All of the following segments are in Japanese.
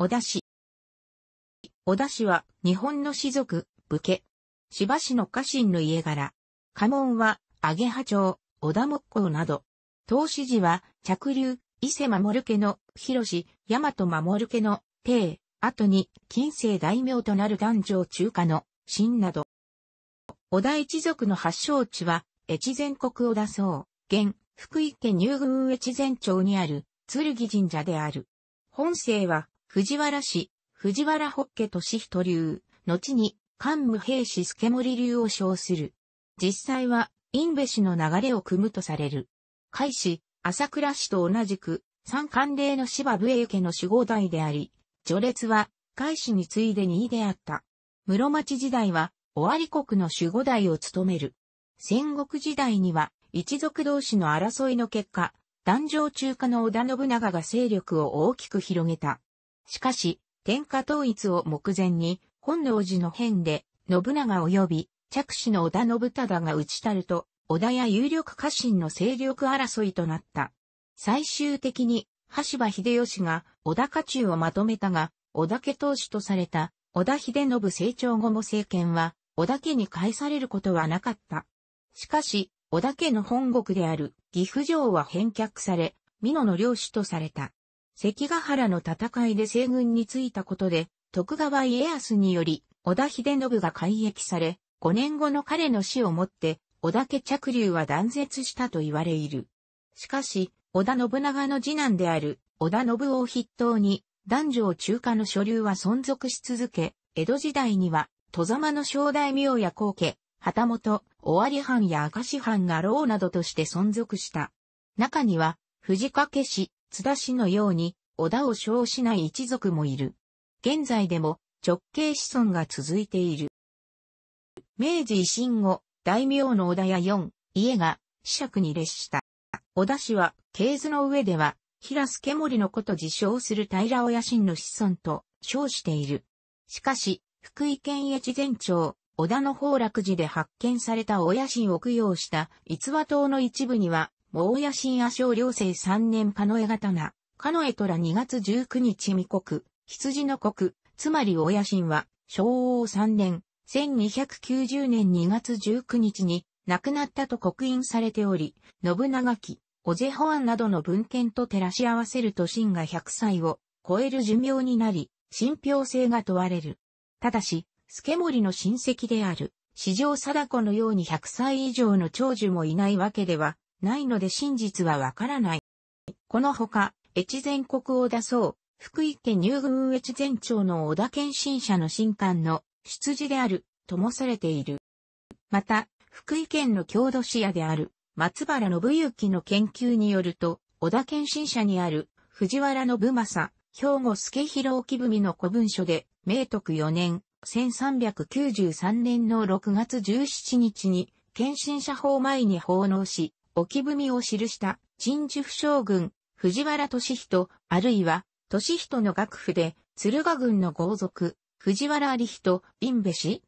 小田氏。小田氏は日本の士族、武家。千葉市の家臣の家柄。家紋は、アゲハ町、小田木工など。投資寺は、着流、伊勢守家の、広志、大和守家の、帝、後に、近世大名となる男女中華の、神など。小田一族の発祥地は、越前国小田荘、現、福井県入宮越前町にある、剣神社である。本姓は、藤原氏、藤原北家俊人流、後に、関武兵士助森流を称する。実際は、隠部氏の流れを組むとされる。海氏、朝倉氏と同じく、三官令の芝武英家の守護代であり、序列は、海氏に次いで2位であった。室町時代は、尾張国の守護代を務める。戦国時代には、一族同士の争いの結果、壇上中華の織田信長が勢力を大きく広げた。しかし、天下統一を目前に、本能寺の変で、信長及び、着手の織田信忠が打ちたると、織田や有力家臣の勢力争いとなった。最終的に、羽柴秀吉が織田家中をまとめたが、織田家当主とされた織田秀信成長後も政権は、織田家に返されることはなかった。しかし、織田家の本国である岐阜城は返却され、美濃の領主とされた。関ヶ原の戦いで西軍についたことで、徳川家康により、織田秀信が改役され、5年後の彼の死をもって、織田家着流は断絶したと言われいる。しかし、織田信長の次男である、織田信夫を筆頭に、男女を中華の所流は存続し続け、江戸時代には、戸様の正大名や皇家、旗本、尾張藩や明石藩が老などとして存続した。中には、藤掛氏、津田氏のように、織田を称しない一族もいる。現在でも直系子孫が続いている。明治維新後、大名の織田や四、家が、子爵に列した。織田氏は、系図の上では、平助森のこと自称する平親野の子孫と称している。しかし、福井県越前町、織田の崩落寺で発見された親心を供養した逸話島の一部には、毛野新阿小両生三年カノエ刀、カノエトラ2月19日未国、羊の国、つまり親神は、昭王三年、1290年2月19日に、亡くなったと刻印されており、信長記、小瀬保安などの文献と照らし合わせると神が100歳を超える寿命になり、信憑性が問われる。ただし、助森の親戚である、史上貞子のように100歳以上の長寿もいないわけではないので真実はわからない。このほか、越前国を出そう、福井県入宮越前町の小田県新社の新官の出自である、ともされている。また、福井県の郷土市屋である、松原信之の研究によると、小田県新社にある、藤原信正、兵庫助広沖文の古文書で、明徳4年、1393年の6月17日に、県新者法前に奉納し、置みを記した陳寿府将軍、藤原敏人、あるいは、敏人の楽府で、鶴ヶ軍の豪族、藤原有人、林部氏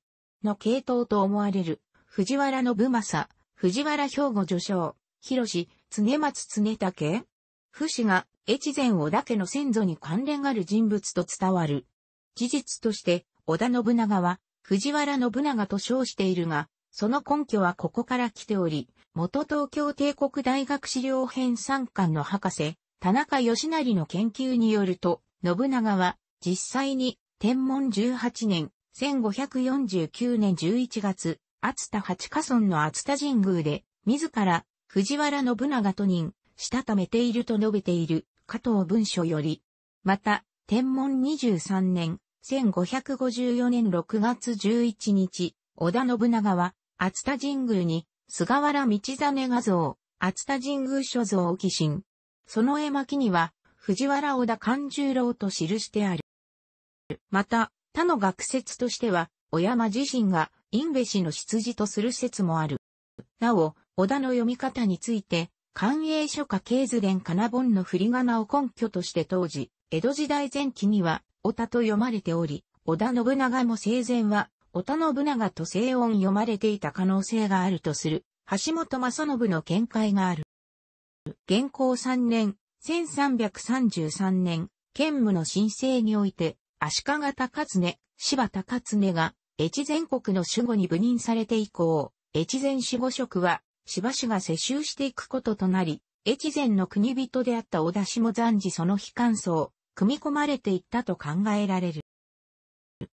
の系統と思われる、藤原信正、藤原兵庫助将、広志、常松常武不死が、越前織田家の先祖に関連がある人物と伝わる。事実として、織田信長は、藤原信長と称しているが、その根拠はここから来ており、元東京帝国大学資料編参観の博士、田中義成の研究によると、信長は実際に天文18年、1549年11月、厚田八花村の厚田神宮で、自ら藤原信長と任したためていると述べている加藤文書より、また、天文23年、1554年6月11日、織田信長は、厚田神宮に、菅原道真画像、熱田神宮所像鬼神。その絵巻には、藤原織田勘十郎と記してある。また、他の学説としては、小山自身が、ン部氏の出自とする説もある。なお、織田の読み方について、官営書家経図伝かな本の振り仮名を根拠として当時、江戸時代前期には、織田と読まれており、織田信長も生前は、織田信長と正音読まれていた可能性があるとする、橋本正信の見解がある。現行3年、1333年、兼務の申請において、足利高恒、柴高恒が、越前国の守護に部任されて以降、越前守護職は、ばしが世襲していくこととなり、越前の国人であった小田氏も暫時その非感想、組み込まれていったと考えられる。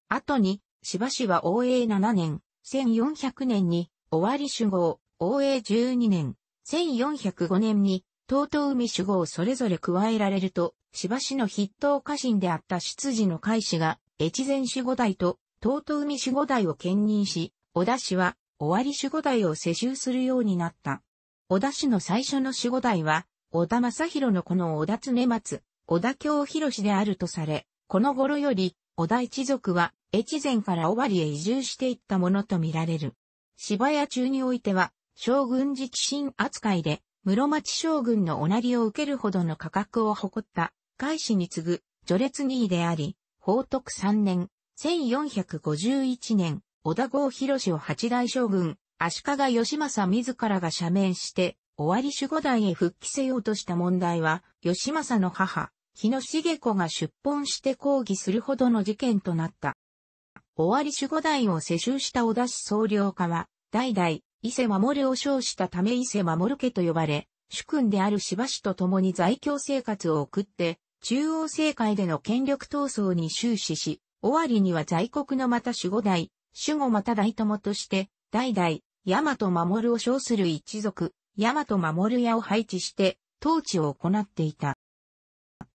後に、しばしば応永7年、1400年に、尾張守護、応永12年、1405年に、東東海守護をそれぞれ加えられると、しばしの筆頭家臣であった執事の海氏が、越前守護代と、東東海守護代を兼任し、小田氏は、尾張守護代を世襲するようになった。小田氏の最初の守護代は、小田正宏のこの小田常松、小田京広氏であるとされ、この頃より、小田一族は、越前から尾張へ移住していったものとみられる。芝屋中においては、将軍自治神扱いで、室町将軍のおなりを受けるほどの価格を誇った、外史に次ぐ、序列2位であり、宝徳3年、1451年、小田郷広を八大将軍、足利義政自らが赦免して、尾張守護団へ復帰せようとした問題は、義政の母、日野茂子が出奔して抗議するほどの事件となった。尾張守護代を世襲した小田氏総領家は、代々、伊勢守を称したため伊勢守家と呼ばれ、主君である柴氏と共に在京生活を送って、中央政界での権力闘争に終始し、尾張には在国のまた守護代、守護また大友として、代々、大和守を称する一族、大和守屋を配置して、統治を行っていた。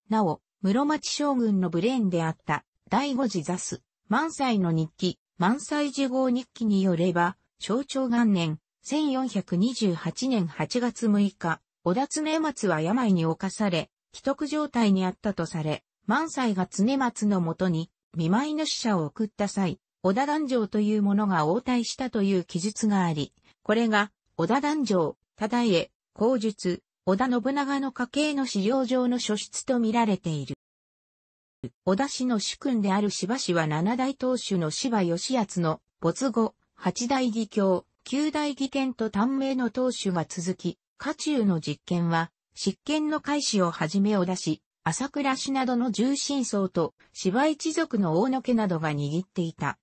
なお、室町将軍のブレーンであった、第五次座数。満載の日記、満載事号日記によれば、象徴元年、1428年8月6日、小田常松は病に侵され、既得状態にあったとされ、満載が常松のもとに、見舞いの死者を送った際、小田壇上という者が応対したという記述があり、これが、小田壇上、ただえ、口述、小田信長の家系の資料上の書出と見られている。小田氏の主君である芝氏は七大当主の芝義厚の没後、八大義教、九大義賢と短命の当主が続き、家中の実権は、執権の開始をはじめ小田氏、朝倉氏などの重臣層と芝一族の大野家などが握っていた。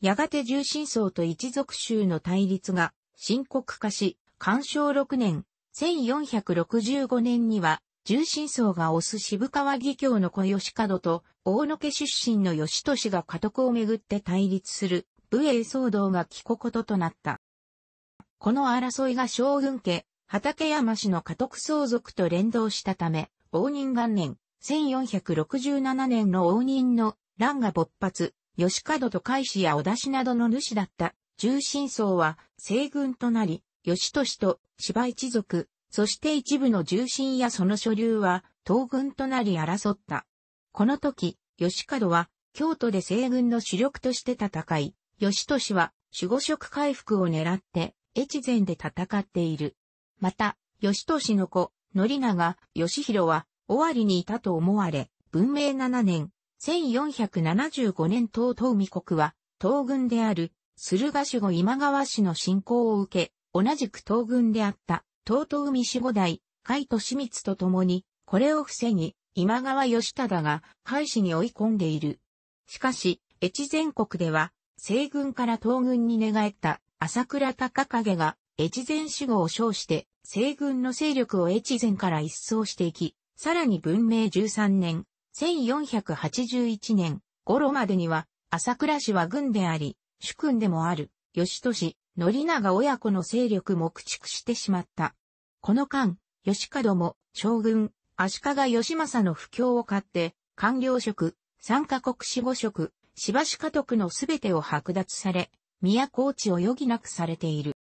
やがて重臣層と一族衆の対立が深刻化し、干渉6年、1465年には重臣層が推す渋川義教の小吉門と、大野家出身の吉俊が家督をめぐって対立する、武衛騒動が聞くこととなった。この争いが将軍家、畠山氏の家督相続と連動したため、応仁元年、1467年の応仁の乱が勃発、吉門と海氏や小田氏などの主だった重臣層は西軍となり、吉俊と芝一族、そして一部の重臣やその所流は、東軍となり争った。この時、吉門は、京都で西軍の主力として戦い、吉利は、守護職回復を狙って、越前で戦っている。また、吉利の子、則長、義弘は、尾張にいたと思われ、文明7年、1475年東東美国は、東軍である、駿河守護今川氏の侵攻を受け、同じく東軍であった、東海守護代、海都市光と共に、これを防ぎ、今川義忠が廃止に追い込んでいる。しかし、越前国では、西軍から東軍に寝返った朝倉高景が越前守護を称して、西軍の勢力を越前から一掃していき、さらに文明13年、1481年頃までには、朝倉氏は軍であり、主君でもある、吉都氏、則長親子の勢力も駆逐してしまった。この間、吉門も将軍、足利義政の不況を買って、官僚職、三カ国死後職、芝市家督のすべてを剥奪され、都落ちを余儀なくされている。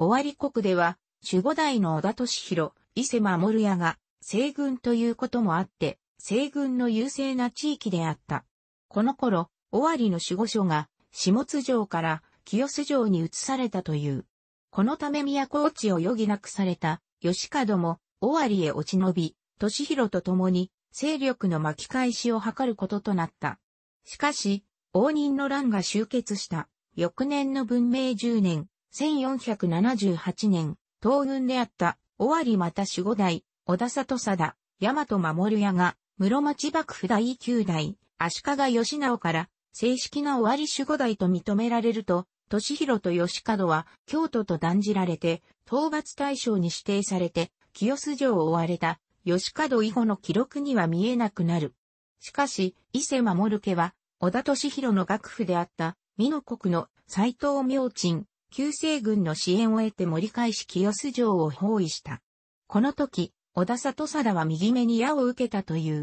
尾張国では、守護代の小田敏弘、伊勢守屋が、西軍ということもあって、西軍の優勢な地域であった。この頃、尾張の守護所が、下津城から清洲城に移されたという。このため都落ちを余儀なくされた、吉門も、尾張へ落ち延び、敏弘と共に、勢力の巻き返しを図ることとなった。しかし、応仁の乱が終結した、翌年の文明十年、1478年、東軍であった、尾張また守護代、小田里貞、大和守屋が、室町幕府第9代、足利義直から、正式な終わり守護代と認められると、敏弘と吉門は京都と断じられて、討伐対象に指定されて、清洲城を追われた吉門以後の記録には見えなくなる。しかし、伊勢守家は、織田敏弘の楽府であった、美濃国の斎藤明鎮、旧西軍の支援を得て盛り返し清洲城を包囲した。この時、織田里貞は右目に矢を受けたという。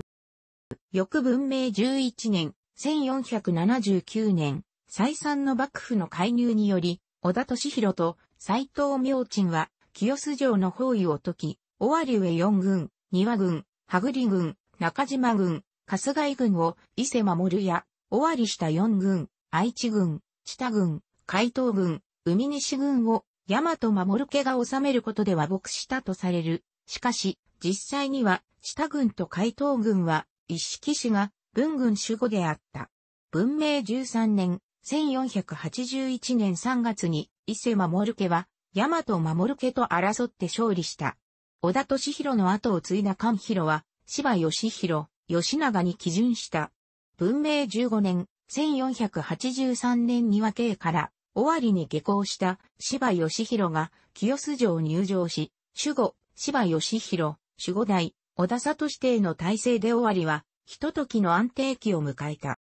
翌文明11年、1479年、再三の幕府の介入により、小田敏弘と斎藤明鎮は、清洲城の包囲を解き、尾張上四軍、庭軍、羽栗軍、中島軍、春日井軍を伊勢守や、尾張下四軍、愛知軍、知多軍、海東軍、海西軍を、大和守家が治めることで和睦したとされる。しかし、実際には、知多軍と海東軍は、一色氏が文軍守護であった。文明13年、1481年3月に伊勢守家は、大和守家と争って勝利した。小田敏弘の後を継いだ勘弘は、芝義弘、吉長に基準した。文明15年、1483年に和慶から尾張に下校した芝義弘が清洲城入城し、守護、芝義弘、守護代、小田里指定の体制で尾張はひと時の安定期を迎えた。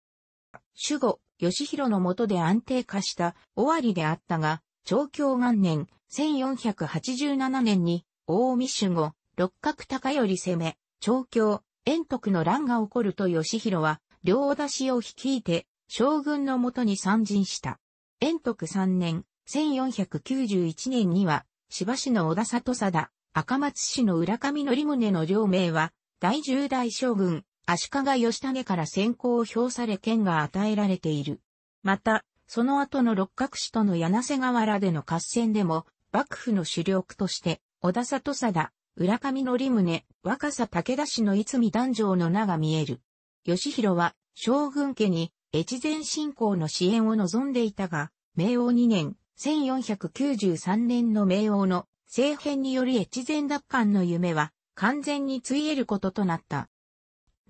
主語、義弘の下で安定化した尾張であったが、長京元年1487年に大御守護、六角高より攻め、長京。遠徳の乱が起こると義弘は、両出しを率いて、将軍のもとに参陣した。遠徳三年、1491年には、芝市の小田里貞、赤松市の浦上則宗の両名は、第十代将軍、足利義胤から先行を表され剣が与えられている。また、その後の六角氏との柳瀬河原での合戦でも、幕府の主力として、小田里貞、浦上則宗、若狭武田氏の逸見壇男女の名が見える。義弘は、将軍家に、越前信仰の支援を望んでいたが、明王2年、1493年の明王の政変により越前奪還の夢は完全についえることとなった。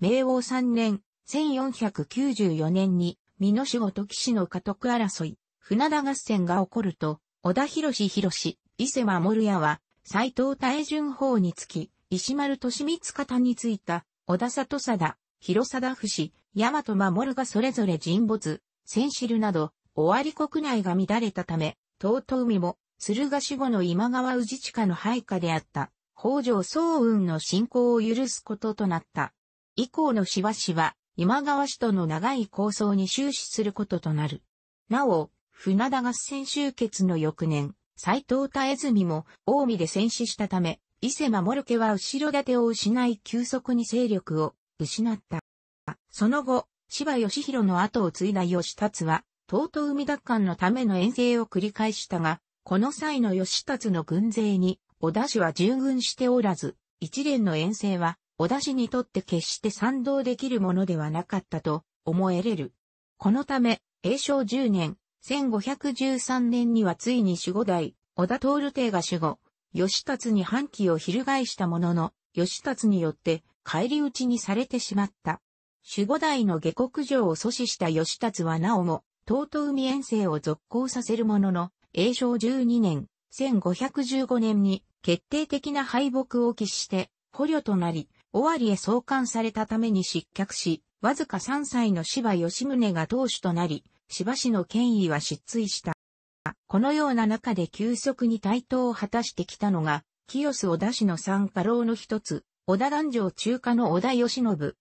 明王三年、1494年に、美濃仕事と騎士の家督争い、船田合戦が起こると、小田博士博士、伊勢守屋は、斎藤大順法につき、石丸利光方についた、小田里貞、広貞節、大和守がそれぞれ人没、千るなど、終わり国内が乱れたため、東東海も、駿河守護の今川氏下の配下であった、北条早雲の進行を許すこととなった。以降の芝市は、今川氏との長い構想に終始することとなる。なお、船田合戦終結の翌年、斎藤田泉も近江で戦死したため、伊勢守家は後ろ盾を失い急速に勢力を失った。その後、芝義弘の後を継いだ義達は、東都海奪還のための遠征を繰り返したが、この際の義達の軍勢に、小田氏は従軍しておらず、一連の遠征は、小田氏にとって決して賛同できるものではなかったと思えれる。このため、永正10年、1513年にはついに守護代、小田徹帝が守護、義達に反旗を翻したものの、義達によって返り討ちにされてしまった。守護代の下国上を阻止した義達はなおも、東都海遠征を続行させるものの、永正12年、1515年に決定的な敗北を喫して、捕虜となり、尾張へ送還されたために失脚し、わずか3歳の芝吉宗が当主となり、芝氏の権威は失墜した。このような中で急速に台頭を果たしてきたのが、清須小田氏の三家老の一つ、小田蘭城中華の小田義信、信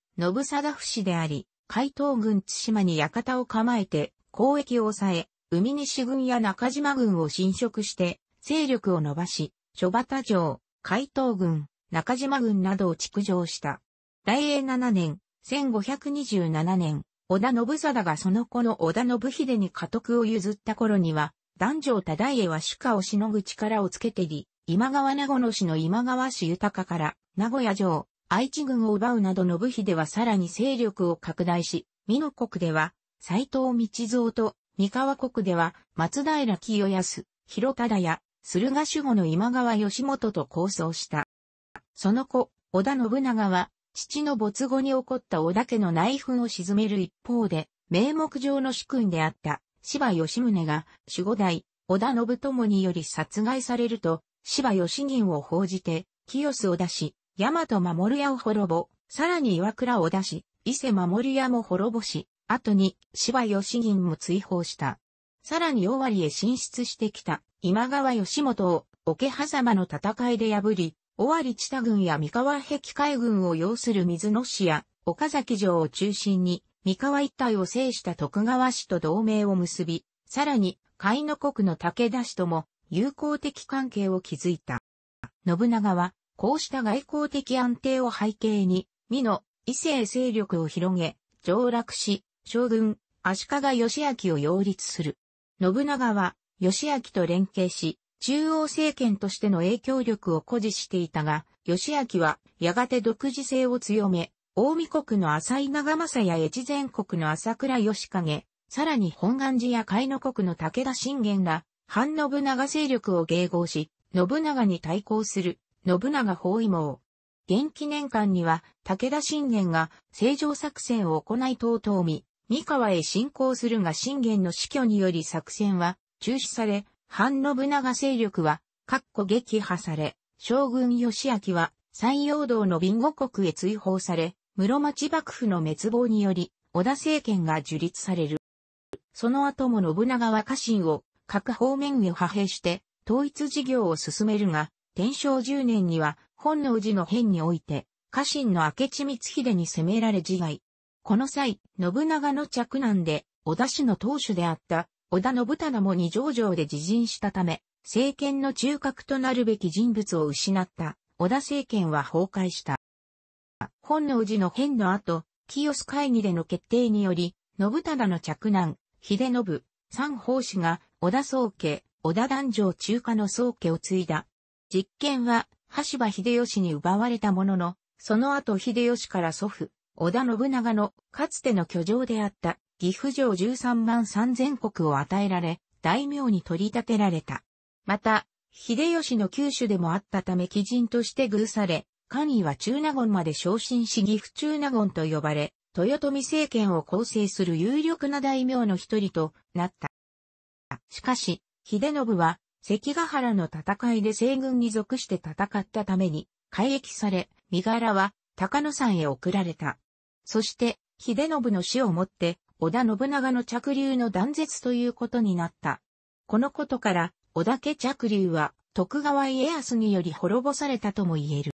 貞不氏であり、海東軍津島に館を構えて、交易を抑え、海西軍や中島軍を侵食して、勢力を伸ばし、諸畑城、海東軍、中島軍などを築城した。大英7年、1527年、織田信貞がその子の織田信秀に家督を譲った頃には、男女忠家は主家をしのぐ力をつけてり、今川名護の市の今川市豊から名古屋城、愛知軍を奪うなど信秀はさらに勢力を拡大し、美濃国では斎藤道蔵と三河国では松平清康、広忠や駿河守護の今川義元と構想した。その子、織田信長は、父の没後に起こった織田家の内紛を鎮める一方で、名目上の主君であった芝義宗が守護代、織田信友により殺害されると、芝義銀を報じて、清須を出し、大和守屋を滅ぼ、さらに岩倉を出し、伊勢守屋も滅ぼし、後に芝義銀も追放した。さらに尾張へ進出してきた今川義元を桶狭間の戦いで破り、尾張地田軍や三河壁海軍を要する水野市や岡崎城を中心に三河一帯を制した徳川氏と同盟を結び、さらに海の国の武田氏とも友好的関係を築いた。信長はこうした外交的安定を背景に、美の異性勢力を広げ、上洛し、将軍、足利義明を擁立する。信長は、義明と連携し、中央政権としての影響力を誇示していたが、義明はやがて独自性を強め、大見国の浅井長政や越前国の朝倉義景、さらに本願寺や海野国の武田信玄ら、反信長勢力を迎合し、信長に対抗する、信長包囲網。元記念館には、武田信玄が正常作戦を行い遠み三河へ侵攻するが信玄の死去により作戦は中止され、反信長勢力は、各個撃破され、将軍義明は、山陽道のビン国へ追放され、室町幕府の滅亡により、織田政権が樹立される。その後も信長は家臣を各方面へ派兵して統一事業を進めるが、天正10年には本能寺の変において家臣の明智光秀に攻められ自害。この際、信長の嫡男で織田氏の当主であった織田信忠も二条城で自陣したため、政権の中核となるべき人物を失った織田政権は崩壊した。本能寺の変の後、清須会議での決定により、信忠の嫡男、秀信、三法師が織田宗家、織田壇城中華の宗家を継いだ。実権は、羽柴秀吉に奪われたものの、その後秀吉から祖父、織田信長のかつての居城であった岐阜城13万3千国を与えられ、大名に取り立てられた。また、秀吉の九州でもあったため貴人として偶され、官位は中納言まで昇進し岐阜中納言と呼ばれ、豊臣政権を構成する有力な大名の一人となった。しかし、秀信は、関ヶ原の戦いで西軍に属して戦ったために、改役され、身柄は高野山へ送られた。そして、秀信の死をもって、織田信長の着流の断絶ということになった。このことから、織田家着流は、徳川家康により滅ぼされたとも言える。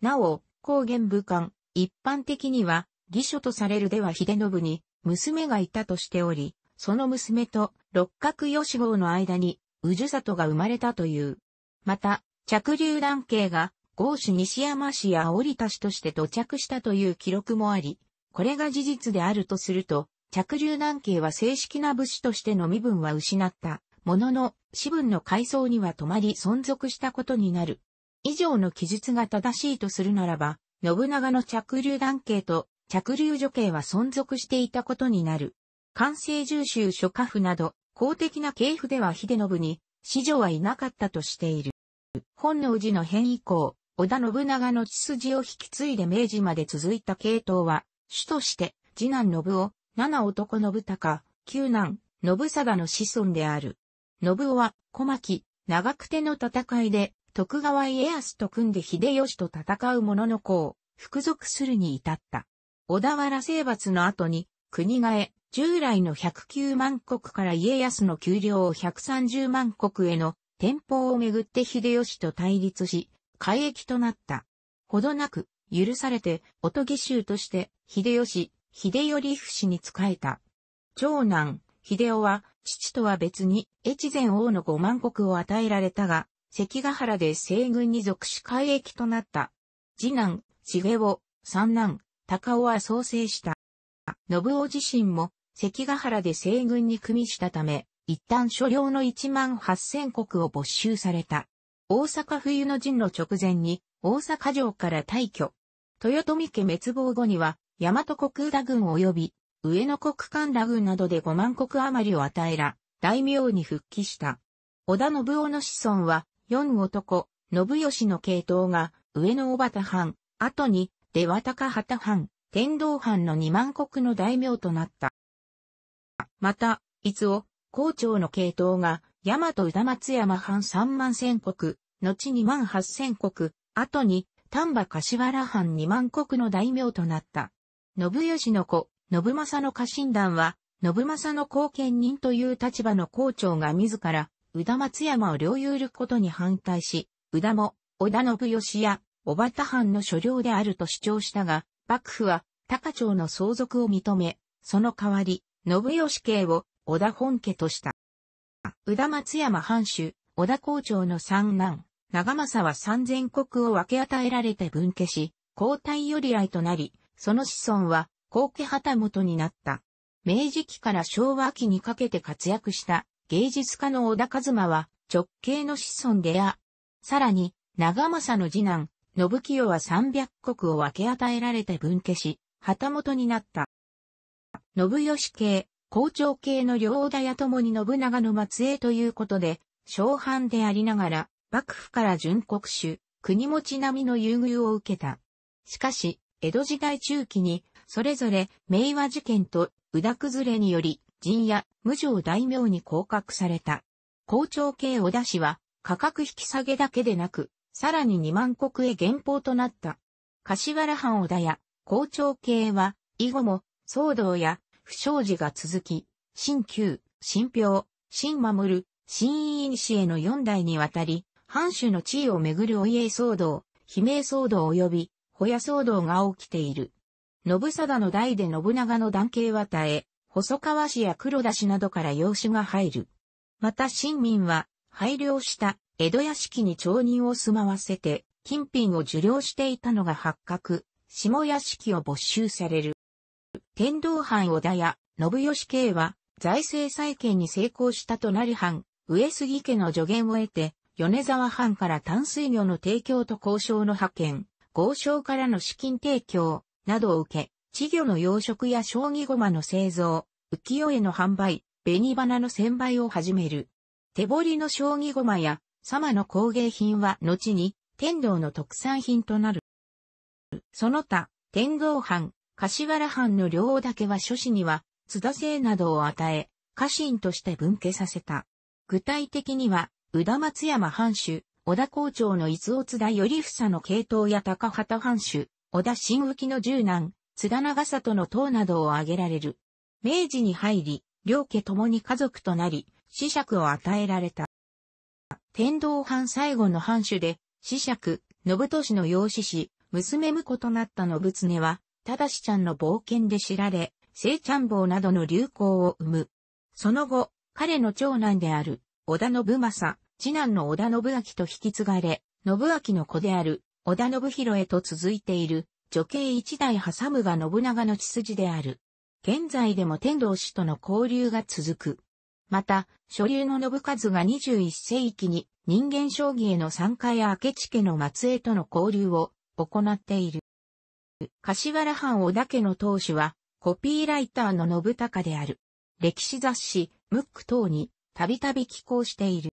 なお、高原武官、一般的には、義書とされるでは秀信に、娘がいたとしており、その娘と六角義号の間に、氏里が生まれたという。また、着流団系が、豪氏西山氏や織田氏として土着したという記録もあり、これが事実であるとすると、着流男系は正式な武士としての身分は失った、ものの、私文の階層には止まり存続したことになる。以上の記述が正しいとするならば、信長の着流男系と着流女系は存続していたことになる。完成重州諸家府など、公的な系譜では秀信に、子女はいなかったとしている。本能寺の変以降、織田信長の血筋を引き継いで明治まで続いた系統は、主として、次男信夫、七男信孝、九男、信貞の子孫である。信夫は、小牧、長久手の戦いで、徳川家康と組んで秀吉と戦う者の子を、服属するに至った。小田原征伐の後に、国替え、従来の109万国から家康の給料を130万国への天保をめぐって秀吉と対立し、改易となった。ほどなく、許されて、おとぎ衆として、秀吉、秀頼死に仕えた。長男、秀夫は、父とは別に、越前王の五万国を与えられたが、関ヶ原で西軍に属し海役となった。次男、重夫、三男、高尾は創生した。信夫自身も、関ヶ原で西軍に組みしたため、一旦所領の一万八千国を没収された。大阪冬の陣の直前に、大阪城から退去。豊臣家滅亡後には、大和国宇田軍及び、上野国神田軍などで5万国余りを与えら、大名に復帰した。織田信夫の子孫は、四男、信義の系統が、上野小畑藩、後に、出羽高畑藩、天道藩の二万国の大名となった。また、伊津校長の系統が、大和宇田松山藩3万千国、後2万8千国、後に、丹波柏原藩二万国の大名となった。信義の子、信政の家臣団は、信政の後見人という立場の校長が自ら、宇田松山を領有ることに反対し、宇田も、織田信義や、小畑藩の所領であると主張したが、幕府は、高町の相続を認め、その代わり、信義家を、小田本家とした。宇田松山藩主、小田校長の三男、長政は三千国を分け与えられて分家し、皇太より愛となり、その子孫は、皇家旗本になった。明治期から昭和期にかけて活躍した芸術家の小田和馬は直系の子孫であ。さらに、長政の次男、信清は三百国を分け与えられて分家し、旗本になった。信義系、校長系の両大や共に信長の末裔ということで、小藩でありながら、幕府から準国主、国持ち並みの優遇を受けた。しかし、江戸時代中期に、それぞれ明和事件と宇田崩れにより、陣や無常大名に降格された。校長系小田氏は、価格引き下げだけでなく、さらに2万国へ減俸となった。柏原藩小田や校長系は、以後も騒動や不祥事が続き、新旧、新票、新守、新委員氏への4代にわたり、藩主の地位をめぐるお家騒動、悲鳴騒動及び、ホヤ騒動が起きている。信貞の代で信長の男系は絶え、細川氏や黒田氏などから養子が入る。また新民は、廃慮した江戸屋敷に町人を住まわせて、金品を受領していたのが発覚、下屋敷を没収される。天道藩小田屋、信義系は、財政再建に成功したとなり藩、上杉家の助言を得て、米沢藩から淡水魚の提供と交渉の派遣、豪商からの資金提供などを受け、稚魚の養殖や将棋まの製造、浮世絵の販売、紅花の専売を始める。手彫りの将棋まや、様の工芸品は後に、天道の特産品となる。その他、天道藩、柏原藩の両だけは諸子には、津田姓などを与え、家臣として分家させた。具体的には、宇田松山藩主、小田校長の伊津津田頼房の系統や高畑藩主、小田新浮の十男、津田長里の党などを挙げられる。明治に入り、両家共に家族となり、子爵を与えられた。天道藩最後の藩主で、子爵、信俊の養子子、娘婿となった信常は、ただしちゃんの冒険で知られ、聖ちゃん坊などの流行を生む。その後、彼の長男である、織田信正、次男の織田信明と引き継がれ、信明の子である、織田信広へと続いている、女系一代挟むが信長の血筋である。現在でも天道氏との交流が続く。また、所流の信和が21世紀に人間将棋への参加や明智家の末裔との交流を行っている。柏原藩織田家の当主は、コピーライターの信孝である。歴史雑誌、ムック等に、たびたび寄港している。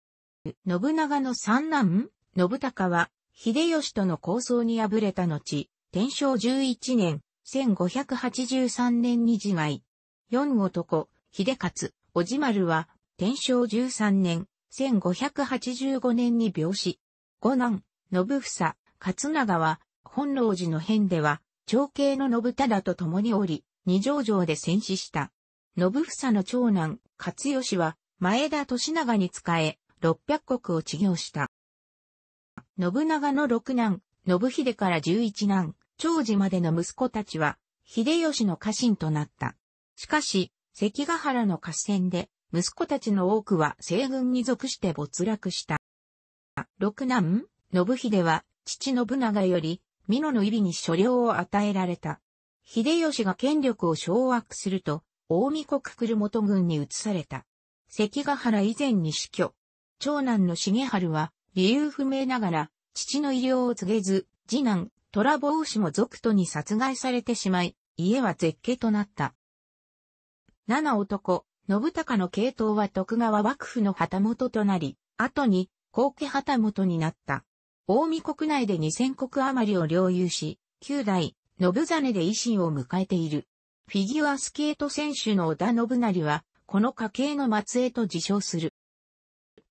信長の三男、信孝は、秀吉との抗争に敗れた後、天正11年、1583年に自害。四男、秀勝、小じ丸は、天正13年、1585年に病死。五男、信房、勝長は、本能寺の変では、長兄の信忠と共におり、二条城で戦死した。信房の長男、勝義は、前田利長に仕え、六百国を治業した。信長の六男、信秀から十一男、長寿までの息子たちは、秀吉の家臣となった。しかし、関ヶ原の合戦で、息子たちの多くは西軍に属して没落した。六男、信秀は、父信長より、美濃の指に所領を与えられた。秀吉が権力を掌握すると、大見国来元軍に移された。関ヶ原以前に死去。長男の重春は、理由不明ながら、父の医療を告げず、次男、虎坊氏も族徒に殺害されてしまい、家は絶景となった。七男、信孝の系統は徳川幕府の旗本となり、後に、後家旗本になった。大見国内で2000国余りを領有し、九代、信真で維新を迎えている。フィギュアスケート選手の織田信成は、この家系の末裔と自称する。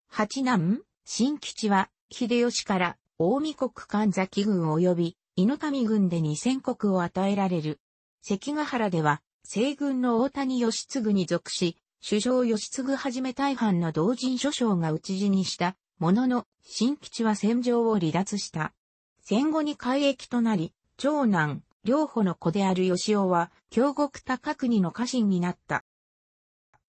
八男、新吉は、秀吉から、大見国神崎軍及び、猪民軍で二千国を与えられる。関ヶ原では、西軍の大谷義継に属し、首相義継はじめ大半の同人諸将が討ち死にした、ものの、新吉は戦場を離脱した。戦後に改役となり、長男、両保の子である義雄は、京極高国の家臣になった。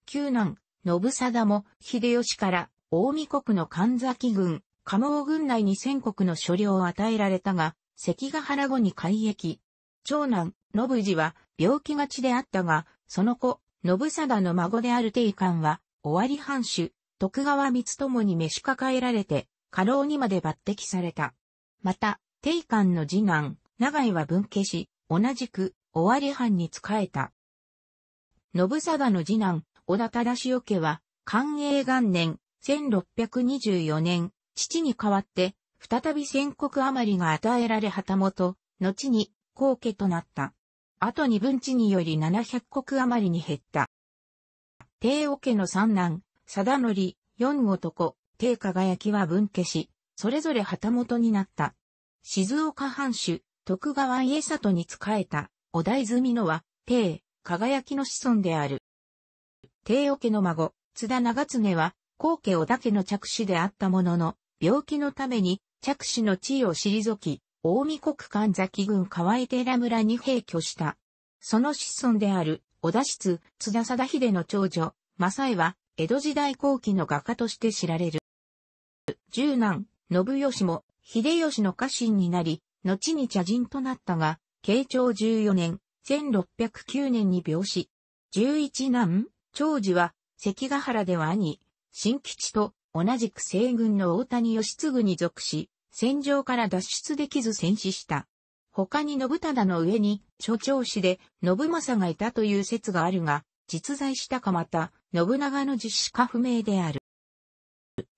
九男、信貞も、秀吉から、大見国の神崎軍、加生軍内に戦国の所領を与えられたが、関ヶ原後に改役。長男、信次は、病気がちであったが、その子、信貞の孫である定官は、尾張藩主、徳川光友に召し抱えられて、過労にまで抜擢された。また、定官の次男、長井は分家し、同じく、尾張藩に仕えた。信貞の次男、小田忠潮家は、寛永元年、1624年、父に代わって、再び宣国余りが与えられ旗本、後に、皇家となった。後に分地により700国余りに減った。帝王家の三男、貞則、四男、帝輝は分家し、それぞれ旗本になった。静岡藩主、徳川家里に仕えた、小田泉野は、帝、輝の子孫である。帝王家の孫、津田長常は、皇家織田家の着手であったものの、病気のために、着手の地位を退き、大見国神崎郡河合寺村に閉居した。その子孫である、小田室、津田貞秀の長女、正江は、江戸時代後期の画家として知られる。十男、信義も、秀吉の家臣になり、後に茶人となったが、慶長十四年、1609年に病死。十一男、長次は、関ヶ原では兄、新吉と同じく西軍の大谷義継に属し、戦場から脱出できず戦死した。他に信忠の上に、所長氏で信政がいたという説があるが、実在したかまた、信長の実施か不明である。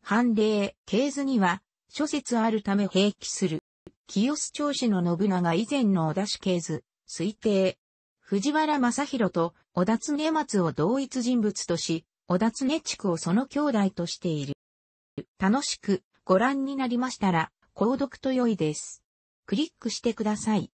判例、系図には、諸説あるため併記する。清須長子の信長以前のお田氏系図、推定、藤原正宏と小田常松を同一人物とし、小田常地区をその兄弟としている。楽しくご覧になりましたら、購読と良いです。クリックしてください。